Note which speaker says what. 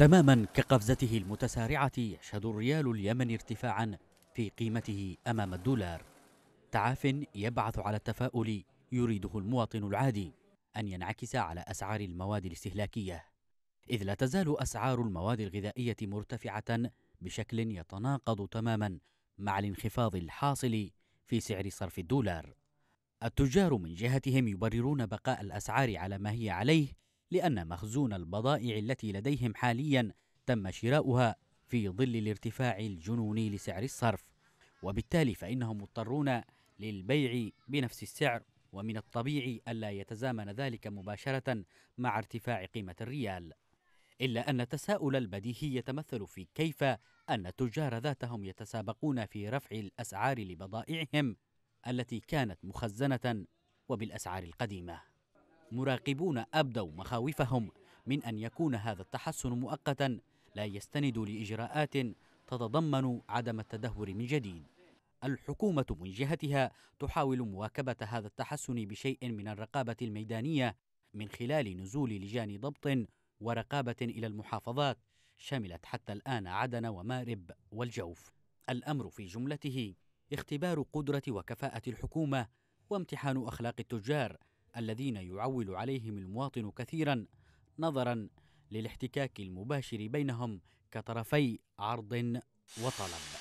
Speaker 1: تماما كقفزته المتسارعة يشهد الريال اليمني ارتفاعا في قيمته أمام الدولار تعاف يبعث على التفاؤل يريده المواطن العادي أن ينعكس على أسعار المواد الاستهلاكية إذ لا تزال أسعار المواد الغذائية مرتفعة بشكل يتناقض تماما مع الانخفاض الحاصل في سعر صرف الدولار التجار من جهتهم يبررون بقاء الأسعار على ما هي عليه لأن مخزون البضائع التي لديهم حاليا تم شراؤها في ظل الارتفاع الجنوني لسعر الصرف وبالتالي فإنهم مضطرون للبيع بنفس السعر ومن الطبيعي ألا يتزامن ذلك مباشرة مع ارتفاع قيمة الريال إلا أن التساؤل البديهي يتمثل في كيف أن التجار ذاتهم يتسابقون في رفع الأسعار لبضائعهم التي كانت مخزنة وبالأسعار القديمة مراقبون أبدوا مخاوفهم من أن يكون هذا التحسن مؤقتا لا يستند لإجراءات تتضمن عدم التدهور من جديد الحكومة من جهتها تحاول مواكبة هذا التحسن بشيء من الرقابة الميدانية من خلال نزول لجان ضبط ورقابة إلى المحافظات شملت حتى الآن عدن ومارب والجوف الأمر في جملته اختبار قدرة وكفاءة الحكومة وامتحان أخلاق التجار الذين يعول عليهم المواطن كثيرا نظرا للاحتكاك المباشر بينهم كطرفي عرض وطلب